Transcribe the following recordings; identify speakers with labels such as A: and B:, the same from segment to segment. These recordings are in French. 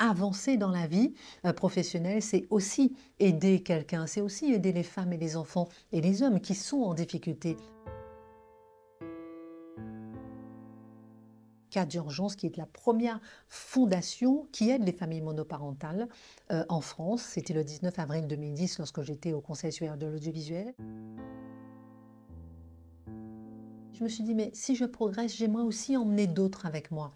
A: avancer dans la vie euh, professionnelle, c'est aussi aider quelqu'un, c'est aussi aider les femmes et les enfants et les hommes qui sont en difficulté. Cas d'urgence, qui est la première fondation qui aide les familles monoparentales euh, en France. C'était le 19 avril 2010 lorsque j'étais au Conseil supérieur de l'audiovisuel. Je me suis dit, mais si je progresse, j'aimerais aussi emmener d'autres avec moi.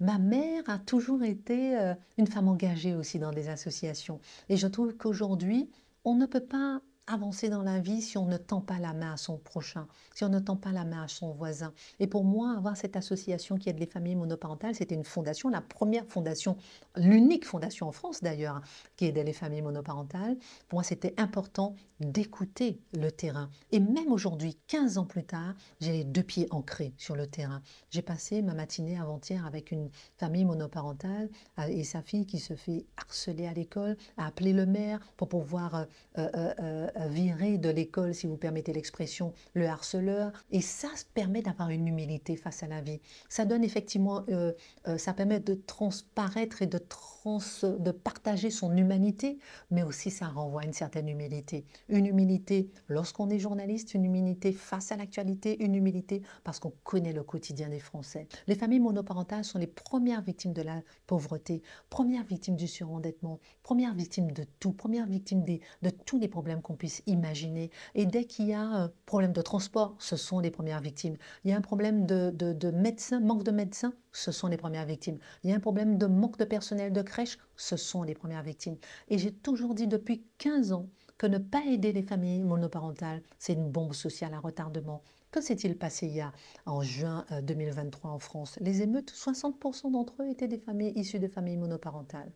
A: Ma mère a toujours été euh, une femme engagée aussi dans des associations. Et je trouve qu'aujourd'hui, on ne peut pas avancer dans la vie si on ne tend pas la main à son prochain, si on ne tend pas la main à son voisin. Et pour moi, avoir cette association qui aide les familles monoparentales, c'était une fondation, la première fondation, l'unique fondation en France d'ailleurs, hein, qui aidait les familles monoparentales. Pour moi, c'était important d'écouter le terrain. Et même aujourd'hui, 15 ans plus tard, j'ai les deux pieds ancrés sur le terrain. J'ai passé ma matinée avant-hier avec une famille monoparentale euh, et sa fille qui se fait harceler à l'école, à appelé le maire pour pouvoir... Euh, euh, euh, virer de l'école, si vous permettez l'expression, le harceleur. Et ça permet d'avoir une humilité face à la vie. Ça donne effectivement, euh, euh, ça permet de transparaître et de, trans, de partager son humanité, mais aussi ça renvoie à une certaine humilité. Une humilité lorsqu'on est journaliste, une humilité face à l'actualité, une humilité parce qu'on connaît le quotidien des Français. Les familles monoparentales sont les premières victimes de la pauvreté, premières victimes du surendettement, premières victimes de tout, premières victimes des, de tous les problèmes qu'on puisse imaginer. Et dès qu'il y a un euh, problème de transport, ce sont les premières victimes. Il y a un problème de, de, médecins, manque de médecins, ce sont les premières victimes. Il y a un problème de manque de personnel de crèche, ce sont les premières victimes. Et j'ai toujours dit depuis 15 ans que ne pas aider les familles monoparentales, c'est une bombe sociale à retardement. Que s'est-il passé il y a en juin 2023 euh, en France Les émeutes, 60% d'entre eux étaient des familles issues de familles monoparentales.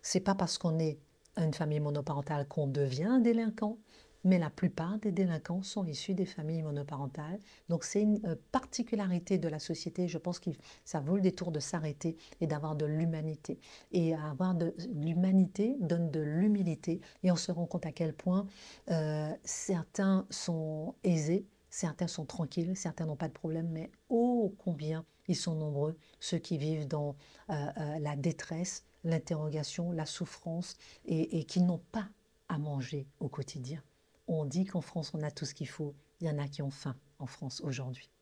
A: C'est pas parce qu'on est une famille monoparentale qu'on devient un délinquant, mais la plupart des délinquants sont issus des familles monoparentales. Donc c'est une euh, particularité de la société, je pense que ça vaut le détour de s'arrêter et d'avoir de l'humanité. Et avoir de l'humanité donne de l'humilité et on se rend compte à quel point euh, certains sont aisés, certains sont tranquilles, certains n'ont pas de problème, mais au combien ils sont nombreux, ceux qui vivent dans euh, euh, la détresse, l'interrogation, la souffrance, et qui n'ont pas à manger au quotidien. On dit qu'en France, on a tout ce qu'il faut. Il y en a qui ont faim en France aujourd'hui.